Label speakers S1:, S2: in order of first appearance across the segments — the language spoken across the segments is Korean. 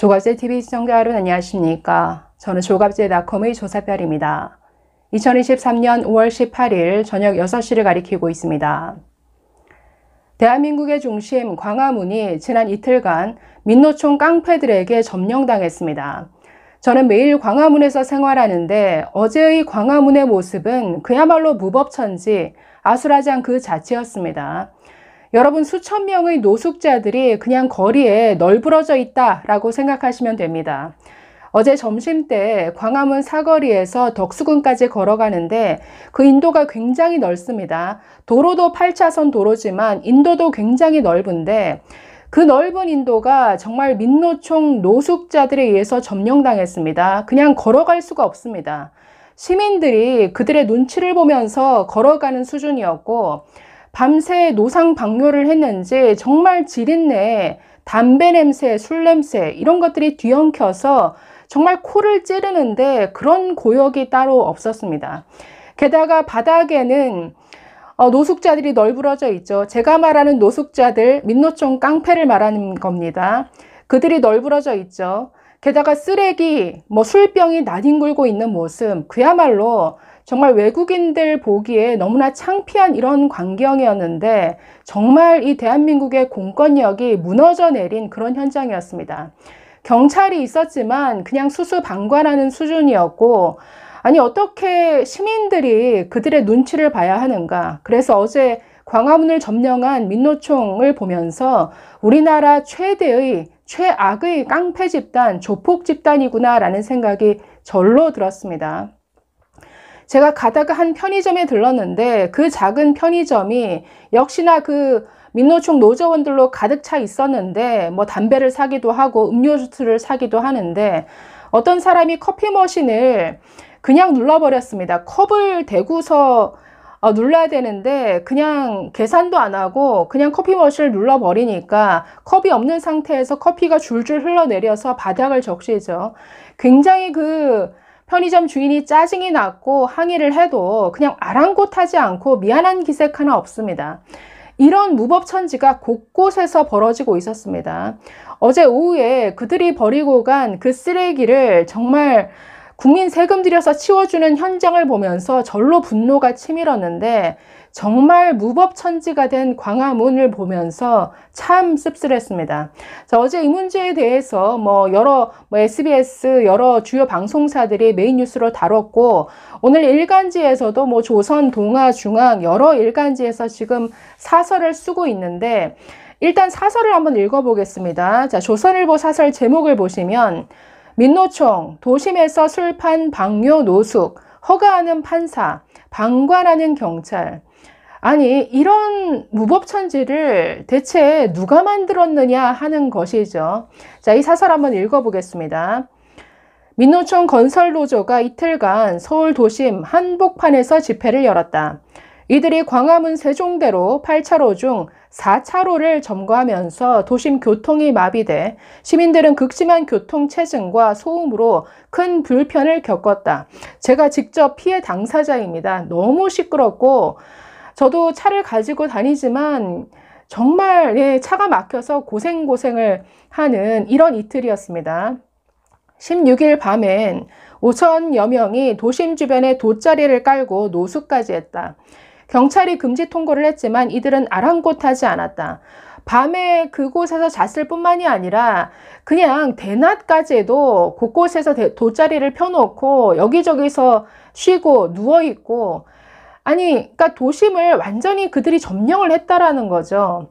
S1: 조갑제 TV 시청자 여러분 안녕하십니까? 저는 조갑제닷컴의 조사별입니다. 2023년 5월 18일 저녁 6시를 가리키고 있습니다. 대한민국의 중심 광화문이 지난 이틀간 민노총 깡패들에게 점령당했습니다. 저는 매일 광화문에서 생활하는데 어제의 광화문의 모습은 그야말로 무법천지 아수라장 그 자체였습니다. 여러분 수천 명의 노숙자들이 그냥 거리에 널브러져 있다라고 생각하시면 됩니다. 어제 점심 때 광화문 사거리에서 덕수궁까지 걸어가는데 그 인도가 굉장히 넓습니다. 도로도 8차선 도로지만 인도도 굉장히 넓은데 그 넓은 인도가 정말 민노총 노숙자들에 의해서 점령당했습니다. 그냥 걸어갈 수가 없습니다. 시민들이 그들의 눈치를 보면서 걸어가는 수준이었고 밤새 노상 방뇨를 했는지 정말 지린내, 담배 냄새, 술 냄새 이런 것들이 뒤엉켜서 정말 코를 찌르는데 그런 고역이 따로 없었습니다. 게다가 바닥에는 어, 노숙자들이 널브러져 있죠. 제가 말하는 노숙자들, 민노총 깡패를 말하는 겁니다. 그들이 널브러져 있죠. 게다가 쓰레기, 뭐 술병이 나뒹굴고 있는 모습, 그야말로 정말 외국인들 보기에 너무나 창피한 이런 광경이었는데 정말 이 대한민국의 공권력이 무너져 내린 그런 현장이었습니다. 경찰이 있었지만 그냥 수수방관하는 수준이었고 아니 어떻게 시민들이 그들의 눈치를 봐야 하는가. 그래서 어제 광화문을 점령한 민노총을 보면서 우리나라 최대의 최악의 깡패 집단, 조폭 집단이구나라는 생각이 절로 들었습니다. 제가 가다가 한 편의점에 들렀는데 그 작은 편의점이 역시나 그 민노총 노조원들로 가득 차 있었는데 뭐 담배를 사기도 하고 음료수를 사기도 하는데 어떤 사람이 커피 머신을 그냥 눌러버렸습니다. 컵을 대고서 어, 눌러야 되는데 그냥 계산도 안 하고 그냥 커피 머신을 눌러버리니까 컵이 없는 상태에서 커피가 줄줄 흘러내려서 바닥을 적시죠. 굉장히 그 편의점 주인이 짜증이 났고 항의를 해도 그냥 아랑곳하지 않고 미안한 기색 하나 없습니다. 이런 무법천지가 곳곳에서 벌어지고 있었습니다. 어제 오후에 그들이 버리고 간 그 쓰레기를 정말 국민 세금 들여서 치워주는 현장을 보면서 절로 분노가 치밀었는데 정말 무법천지가 된 광화문을 보면서 참 씁쓸했습니다. 자, 어제 이 문제에 대해서 뭐 여러 뭐 SBS 여러 주요 방송사들이 메인 뉴스로 다뤘고 오늘 일간지에서도 뭐 조선, 동아, 중앙 여러 일간지에서 지금 사설을 쓰고 있는데 일단 사설을 한번 읽어보겠습니다. 자, 조선일보 사설 제목을 보시면 민노총, 도심에서 술판 방뇨 노숙, 허가하는 판사, 방관하는 경찰. 아니, 이런 무법천지를 대체 누가 만들었느냐 하는 것이죠. 자, 이 사설 한번 읽어보겠습니다. 민노총 건설노조가 이틀간 서울 도심 한복판에서 집회를 열었다. 이들이 광화문 세종대로 8차로 중 4차로를 점거하면서 도심 교통이 마비돼 시민들은 극심한 교통 체증과 소음으로 큰 불편을 겪었다. 제가 직접 피해 당사자입니다. 너무 시끄럽고 저도 차를 가지고 다니지만 정말 예, 차가 막혀서 고생고생을 하는 이런 이틀이었습니다. 16일 밤엔 5천여 명이 도심 주변에 돗자리를 깔고 노숙까지 했다. 경찰이 금지 통고를 했지만 이들은 아랑곳하지 않았다. 밤에 그곳에서 잤을 뿐만이 아니라 그냥 대낮까지도 곳곳에서 돗자리를 펴놓고 여기저기서 쉬고 누워있고 아니 그러니까 도심을 완전히 그들이 점령을 했다라는 거죠.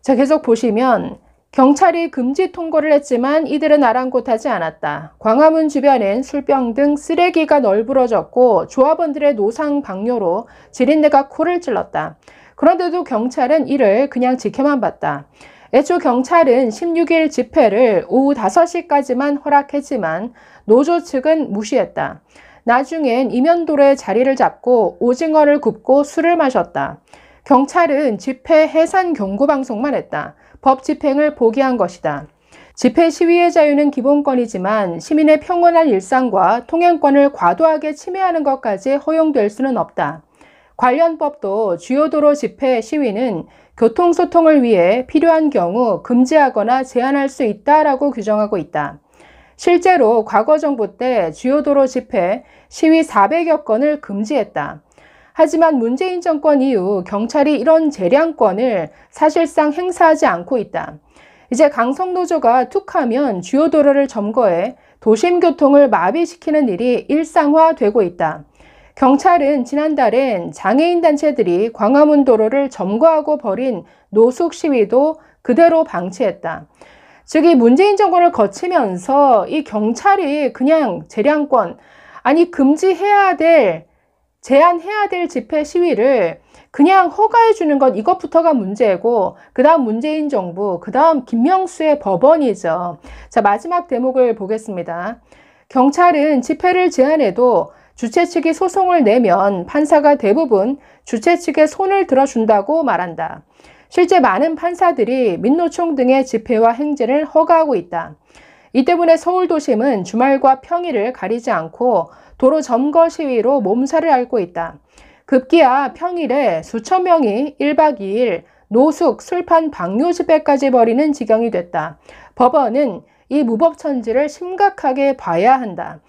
S1: 자 계속 보시면 경찰이 금지 통고를 했지만 이들은 아랑곳하지 않았다. 광화문 주변엔 술병 등 쓰레기가 널브러졌고 조합원들의 노상 방뇨로 지린내가 코를 찔렀다. 그런데도 경찰은 이를 그냥 지켜만 봤다. 애초 경찰은 16일 집회를 오후 5시까지만 허락했지만 노조 측은 무시했다. 나중엔 이면도로에 자리를 잡고 오징어를 굽고 술을 마셨다. 경찰은 집회 해산 경고 방송만 했다. 법 집행을 포기한 것이다. 집회 시위의 자유는 기본권이지만 시민의 평온한 일상과 통행권을 과도하게 침해하는 것까지 허용될 수는 없다. 관련법도 주요 도로 집회 시위는 교통소통을 위해 필요한 경우 금지하거나 제한할 수 있다라고 규정하고 있다. 실제로 과거 정부 때 주요 도로 집회 시위 400여 건을 금지했다. 하지만 문재인 정권 이후 경찰이 이런 재량권을 사실상 행사하지 않고 있다. 이제 강성노조가 툭하면 주요 도로를 점거해 도심 교통을 마비시키는 일이 일상화되고 있다. 경찰은 지난달엔 장애인 단체들이 광화문 도로를 점거하고 벌인 노숙 시위도 그대로 방치했다. 즉, 이 문재인 정권을 거치면서 이 경찰이 그냥 재량권, 아니, 금지해야 될 제한해야 될 집회 시위를 그냥 허가해 주는 것 이것부터가 문제고 그 다음 문재인 정부 그 다음 김명수의 법원이죠. 자 마지막 대목을 보겠습니다. 경찰은 집회를 제한해도 주최 측이 소송을 내면 판사가 대부분 주최 측에 손을 들어준다고 말한다. 실제 많은 판사들이 민노총 등의 집회와 행진을 허가하고 있다. 이 때문에 서울 도심은 주말과 평일을 가리지 않고 도로 점거 시위로 몸살을 앓고 있다. 급기야 평일에 수천 명이 1박 2일 노숙, 술판, 방뇨 집회까지 벌이는 지경이 됐다. 법원은 이 무법천지를 심각하게 봐야 한다.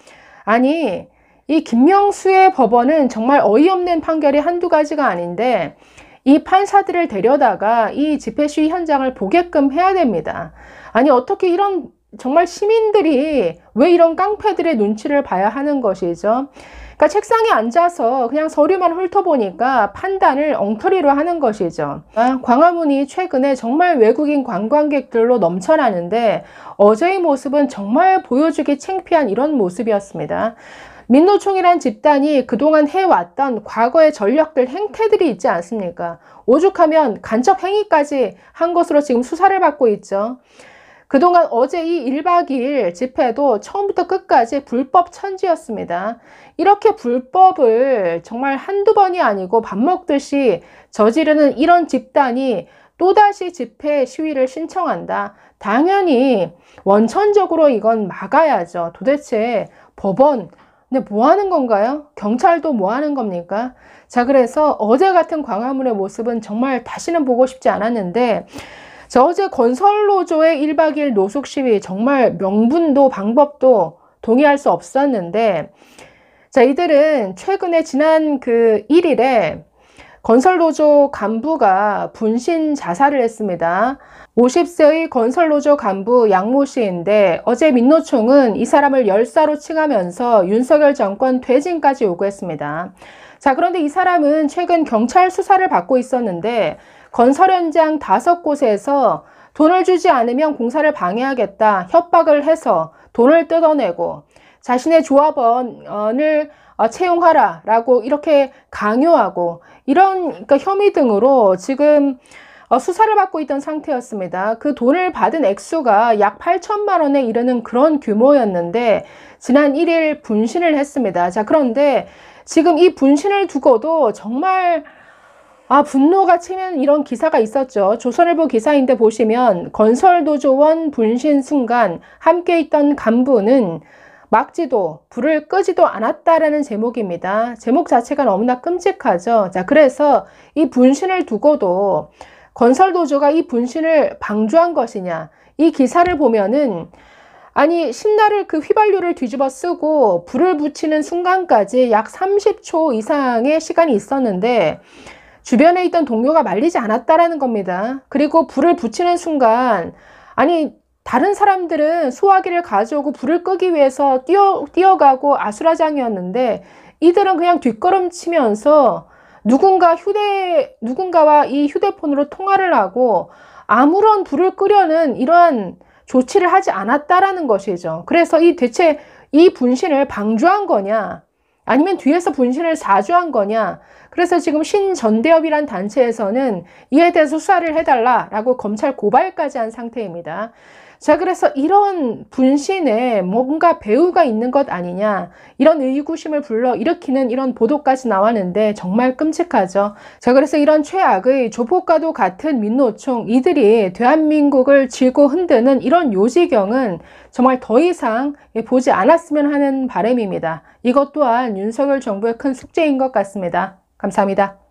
S1: 아니, 이 김명수의 법원은 정말 어이없는 판결이 한두 가지가 아닌데, 이 판사들을 데려다가 이 집회 시위 현장을 보게끔 해야 됩니다. 아니, 어떻게 이런 정말 시민들이 왜 이런 깡패들의 눈치를 봐야 하는 것이죠. 그러니까 책상에 앉아서 그냥 서류만 훑어보니까 판단을 엉터리로 하는 것이죠. 아, 광화문이 최근에 정말 외국인 관광객들로 넘쳐나는데 어제의 모습은 정말 보여주기 창피한 이런 모습이었습니다. 민노총이란 집단이 그동안 해왔던 과거의 전략들 행태들이 있지 않습니까? 오죽하면 간첩 행위까지 한 것으로 지금 수사를 받고 있죠. 그동안 어제 이 1박 2일 집회도 처음부터 끝까지 불법 천지였습니다. 이렇게 불법을 정말 한두 번이 아니고 밥 먹듯이 저지르는 이런 집단이 또다시 집회 시위를 신청한다. 당연히 원천적으로 이건 막아야죠. 도대체 법원, 근데 뭐 하는 건가요? 경찰도 뭐 하는 겁니까? 자, 그래서 어제 같은 광화문의 모습은 정말 다시는 보고 싶지 않았는데, 자, 어제 건설노조의 1박 2일 노숙 시위 정말 명분도 방법도 동의할 수 없었는데 자, 이들은 최근에 지난 그 1일에 건설노조 간부가 분신 자살을 했습니다. 50세의 건설노조 간부 양모 씨인데 어제 민노총은 이 사람을 열사로 칭하면서 윤석열 정권 퇴진까지 요구했습니다. 자, 그런데 이 사람은 최근 경찰 수사를 받고 있었는데 건설 현장 다섯 곳에서 돈을 주지 않으면 공사를 방해하겠다 협박을 해서 돈을 뜯어내고 자신의 조합원을 어, 채용하라라고 이렇게 강요하고 이런 그러니까 혐의 등으로 지금 어, 수사를 받고 있던 상태였습니다. 그 돈을 받은 액수가 약 8천만 원에 이르는 그런 규모였는데 지난 1일 분신을 했습니다. 자 그런데 지금 이 분신을 두고도 정말 아 분노가 치면 이런 기사가 있었죠. 조선일보 기사인데 보시면 건설도조원 분신 순간 함께 있던 간부는 막지도 불을 끄지도 않았다라는 제목입니다. 제목 자체가 너무나 끔찍하죠. 자 그래서 이 분신을 두고도 건설도조가 이 분신을 방조한 것이냐 이 기사를 보면은 아니 신나를 그 휘발유를 뒤집어 쓰고 불을 붙이는 순간까지 약 30초 이상의 시간이 있었는데 주변에 있던 동료가 말리지 않았다라는 겁니다. 그리고 불을 붙이는 순간 아니 다른 사람들은 소화기를 가져오고 불을 끄기 위해서 뛰어, 뛰어가고 아수라장이었는데 이들은 그냥 뒷걸음치면서 누군가 휴대 누군가와 이 휴대폰으로 통화를 하고 아무런 불을 끄려는 이러한 조치를 하지 않았다라는 것이죠. 그래서 이 대체 이 분신을 방조한 거냐? 아니면 뒤에서 분신을 자주한 거냐? 그래서 지금 신전대협이란 단체에서는 이에 대해서 수사를 해달라라고 검찰 고발까지 한 상태입니다. 자, 그래서 이런 분신에 뭔가 배우가 있는 것 아니냐, 이런 의구심을 불러 일으키는 이런 보도까지 나왔는데 정말 끔찍하죠. 자, 그래서 이런 최악의 조폭과도 같은 민노총, 이들이 대한민국을 질고 흔드는 이런 요지경은 정말 더 이상 보지 않았으면 하는 바람입니다. 이것 또한 윤석열 정부의 큰 숙제인 것 같습니다. 감사합니다.